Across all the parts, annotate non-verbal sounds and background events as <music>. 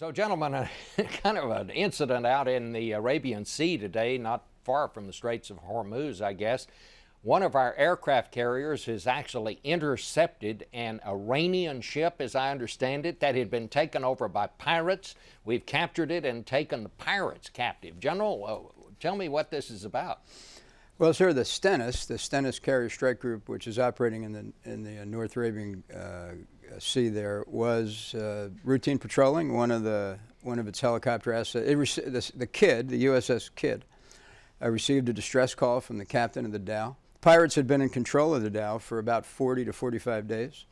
So, gentlemen, <laughs> kind of an incident out in the Arabian Sea today, not far from the Straits of Hormuz, I guess. One of our aircraft carriers has actually intercepted an Iranian ship, as I understand it, that had been taken over by pirates. We've captured it and taken the pirates captive. General, uh, tell me what this is about. Well, sir, the Stennis, the Stennis Carrier Strike Group, which is operating in the in the uh, North Arabian uh, see there was uh, routine patrolling, one of the one of its helicopter assets. It the, the Kid, the USS Kid, uh, received a distress call from the captain of the Dow. Pirates had been in control of the Dow for about 40 to 45 days.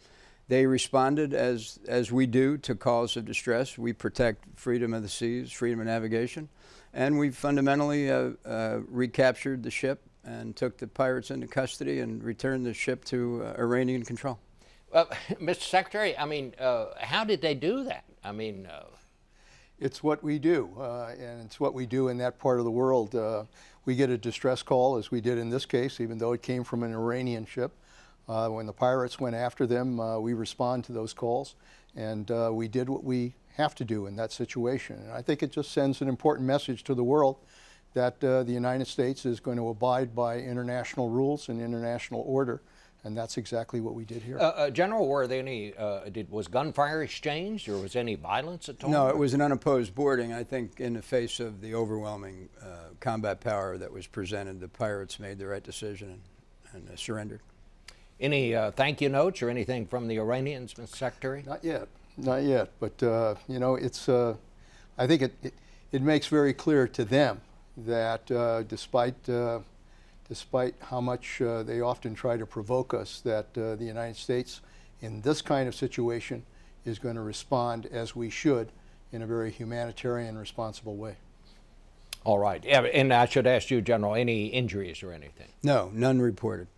They responded as as we do to calls of distress. We protect freedom of the seas, freedom of navigation, and we fundamentally uh, uh recaptured the ship and took the pirates into custody and returned the ship to uh, Iranian control. Uh, <laughs> Mr. Secretary, I mean, uh, how did they do that? I mean, uh... it's what we do, uh, and it's what we do in that part of the world. Uh, we get a distress call, as we did in this case, even though it came from an Iranian ship. when the pirates went after them, we respond to those calls, and we did what we have to do in that situation. And I think it just sends an important message to the world that the United States is going to abide by international rules and international order and that's exactly what we did here. Uh, uh, General, were there any, uh, did, was gunfire exchanged or was any violence at all? No, it was an unopposed boarding. I think in the face of the overwhelming uh, combat power that was presented, the pirates made the right decision and, and uh, surrendered. Any uh, thank you notes or anything from the Iranians, Mr. Secretary? Not yet, not yet. But, you know, it's, I think it, it, it, makes very clear to them that despite despite how much uh, they often try to provoke us, that uh, the United States in this kind of situation is going to respond as we should in a very humanitarian, responsible way. All right. And I should ask you, General, any injuries or anything? No, none reported.